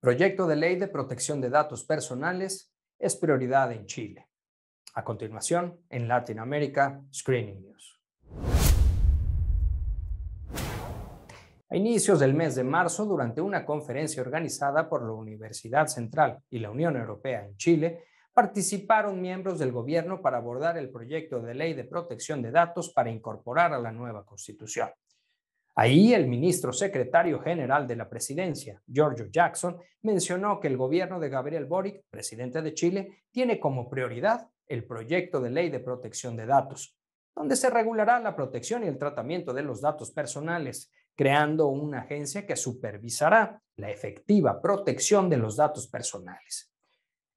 Proyecto de ley de protección de datos personales es prioridad en Chile. A continuación, en Latinoamérica, Screening News. A inicios del mes de marzo, durante una conferencia organizada por la Universidad Central y la Unión Europea en Chile, participaron miembros del gobierno para abordar el proyecto de ley de protección de datos para incorporar a la nueva constitución. Ahí el ministro secretario general de la presidencia, Giorgio Jackson, mencionó que el gobierno de Gabriel Boric, presidente de Chile, tiene como prioridad el proyecto de ley de protección de datos, donde se regulará la protección y el tratamiento de los datos personales, creando una agencia que supervisará la efectiva protección de los datos personales.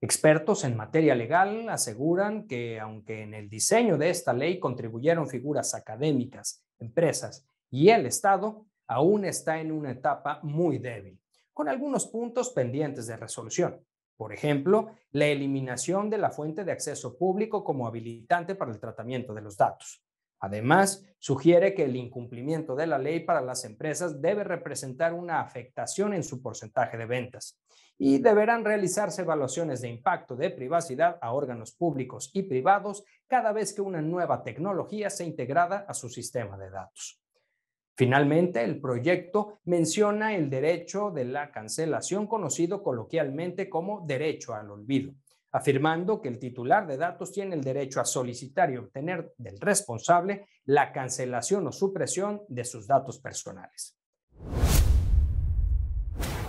Expertos en materia legal aseguran que, aunque en el diseño de esta ley contribuyeron figuras académicas, empresas y el Estado aún está en una etapa muy débil, con algunos puntos pendientes de resolución. Por ejemplo, la eliminación de la fuente de acceso público como habilitante para el tratamiento de los datos. Además, sugiere que el incumplimiento de la ley para las empresas debe representar una afectación en su porcentaje de ventas y deberán realizarse evaluaciones de impacto de privacidad a órganos públicos y privados cada vez que una nueva tecnología sea integrada a su sistema de datos. Finalmente, el proyecto menciona el derecho de la cancelación, conocido coloquialmente como derecho al olvido, afirmando que el titular de datos tiene el derecho a solicitar y obtener del responsable la cancelación o supresión de sus datos personales.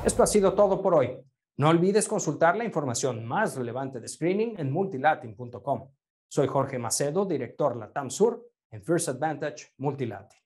Esto ha sido todo por hoy. No olvides consultar la información más relevante de screening en multilatin.com. Soy Jorge Macedo, director Latam Sur en First Advantage Multilatin.